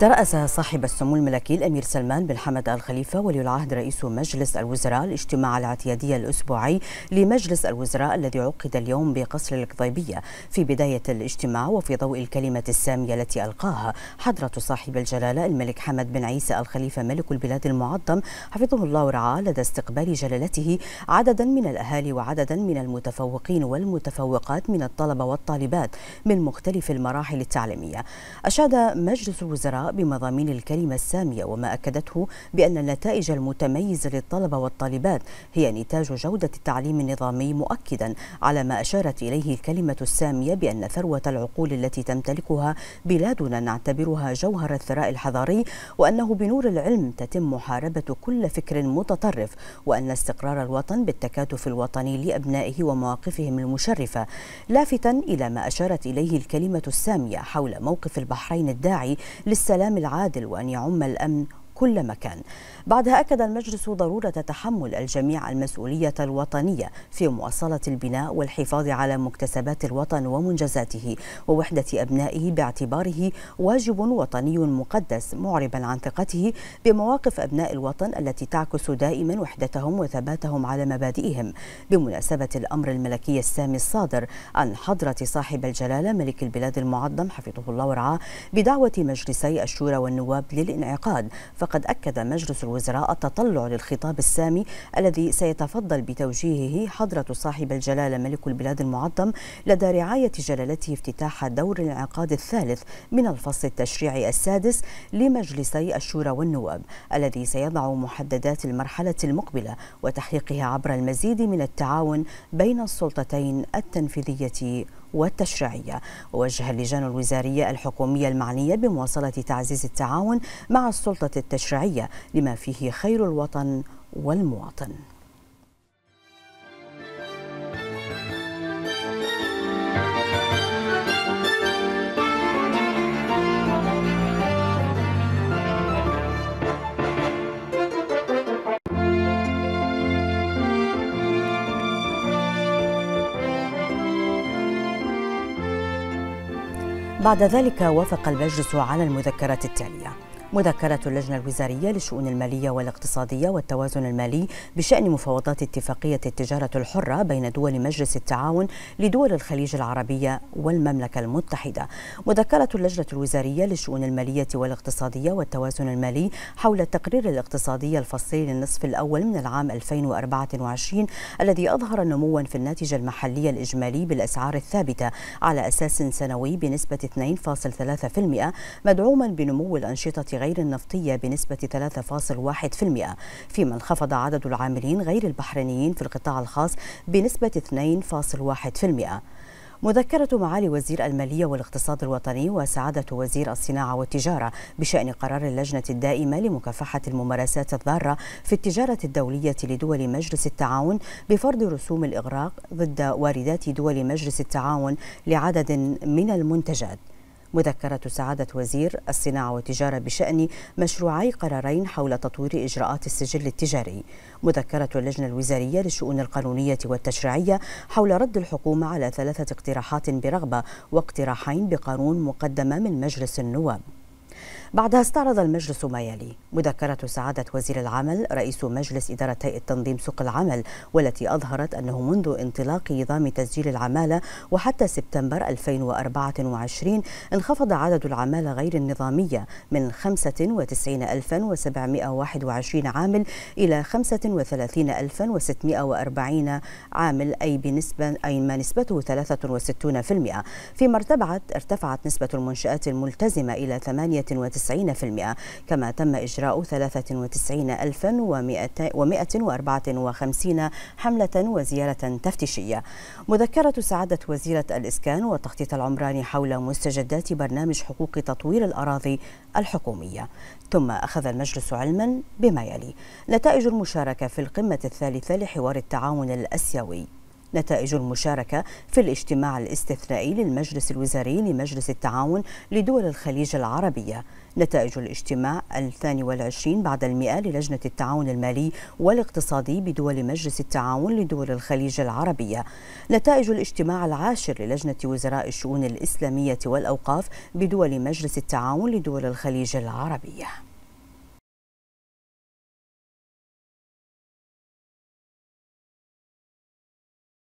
ترأس صاحب السمو الملكي الأمير سلمان بن حمد الخليفة ولي العهد رئيس مجلس الوزراء الاجتماع الاعتيادي الأسبوعي لمجلس الوزراء الذي عقد اليوم بقصر القضيبية في بداية الاجتماع وفي ضوء الكلمة السامية التي ألقاها حضرة صاحب الجلالة الملك حمد بن عيسى الخليفة ملك البلاد المعظم حفظه الله ورعاه لدى استقبال جلالته عددا من الأهالي وعددا من المتفوقين والمتفوقات من الطلبة والطالبات من مختلف المراحل التعليمية أشاد مجلس الوزراء بمضامين الكلمة السامية وما أكدته بأن النتائج المتميزة للطلبة والطالبات هي نتاج جودة التعليم النظامي مؤكدا على ما أشارت إليه الكلمة السامية بأن ثروة العقول التي تمتلكها بلادنا نعتبرها جوهر الثراء الحضاري وأنه بنور العلم تتم محاربة كل فكر متطرف وأن استقرار الوطن بالتكاتف الوطني لأبنائه ومواقفهم المشرفة لافتا إلى ما أشارت إليه الكلمة السامية حول موقف البحرين الداعي للسلام السلام العادل وأن يعم الأمن كل مكان بعدها أكد المجلس ضرورة تحمل الجميع المسؤولية الوطنية في مواصلة البناء والحفاظ على مكتسبات الوطن ومنجزاته ووحدة أبنائه باعتباره واجب وطني مقدس معربا عن ثقته بمواقف أبناء الوطن التي تعكس دائما وحدتهم وثباتهم على مبادئهم بمناسبة الأمر الملكي السامي الصادر عن حضرة صاحب الجلالة ملك البلاد المعظم حفظه الله ورعاه بدعوة مجلسي الشورى والنواب للانعقاد فقد أكد مجلس الوزراء التطلع للخطاب السامي الذي سيتفضل بتوجيهه حضرة صاحب الجلالة ملك البلاد المعظم لدى رعاية جلالته افتتاح دور الانعقاد الثالث من الفصل التشريعي السادس لمجلسي الشورى والنواب الذي سيضع محددات المرحلة المقبلة وتحقيقها عبر المزيد من التعاون بين السلطتين التنفيذية والتشريعية ووجه اللجان الوزارية الحكومية المعنية بمواصلة تعزيز التعاون مع السلطة التشريعية لما فيه خير الوطن والمواطن بعد ذلك وافق المجلس على المذكرات التاليه مذكرة اللجنة الوزارية للشؤون المالية والاقتصادية والتوازن المالي بشأن مفاوضات اتفاقية التجارة الحرة بين دول مجلس التعاون لدول الخليج العربية والمملكة المتحدة مذكرة اللجنة الوزارية للشؤون المالية والاقتصادية والتوازن المالي حول التقرير الاقتصادي الفصلي للنصف الأول من العام 2024 الذي أظهر نموا في الناتج المحلي الإجمالي بالأسعار الثابتة على أساس سنوي بنسبة 2.3% مدعوما بنمو الأنشطة غير النفطية بنسبة 3.1% فيما انخفض عدد العاملين غير البحرينيين في القطاع الخاص بنسبة 2.1% مذكرة معالي وزير المالية والاقتصاد الوطني وسعادة وزير الصناعة والتجارة بشأن قرار اللجنة الدائمة لمكافحة الممارسات الضارة في التجارة الدولية لدول مجلس التعاون بفرض رسوم الإغراق ضد واردات دول مجلس التعاون لعدد من المنتجات مذكرة سعادة وزير الصناعة والتجارة بشأن مشروعي قرارين حول تطوير إجراءات السجل التجاري مذكرة اللجنة الوزارية للشؤون القانونية والتشريعية حول رد الحكومة على ثلاثة اقتراحات برغبة واقتراحين بقانون مقدمة من مجلس النواب بعدها استعرض المجلس ما يلي مذكرة سعادة وزير العمل رئيس مجلس إدارة هيئة تنظيم سوق العمل والتي أظهرت أنه منذ انطلاق نظام تسجيل العمالة وحتى سبتمبر 2024 انخفض عدد العمالة غير النظامية من 95721 عامل إلى 35640 عامل أي بنسبة أي ما نسبته 63% فيما ارتفعت ارتفعت نسبة المنشآت الملتزمة إلى 98 90% كما تم إجراء 93254 حملة وزيارة تفتيشية مذكرة سعادة وزيرة الإسكان والتخطيط العمراني حول مستجدات برنامج حقوق تطوير الأراضي الحكومية ثم أخذ المجلس علما بما يلي نتائج المشاركة في القمة الثالثة لحوار التعاون الأسيوي نتائج المشاركة في الاجتماع الاستثنائي للمجلس الوزاري لمجلس التعاون لدول الخليج العربية نتائج الاجتماع الثاني والعشرين بعد المئة للجنة التعاون المالي والاقتصادي بدول مجلس التعاون لدول الخليج العربية نتائج الاجتماع العاشر للجنة وزراء الشؤون الإسلامية والأوقاف بدول مجلس التعاون لدول الخليج العربية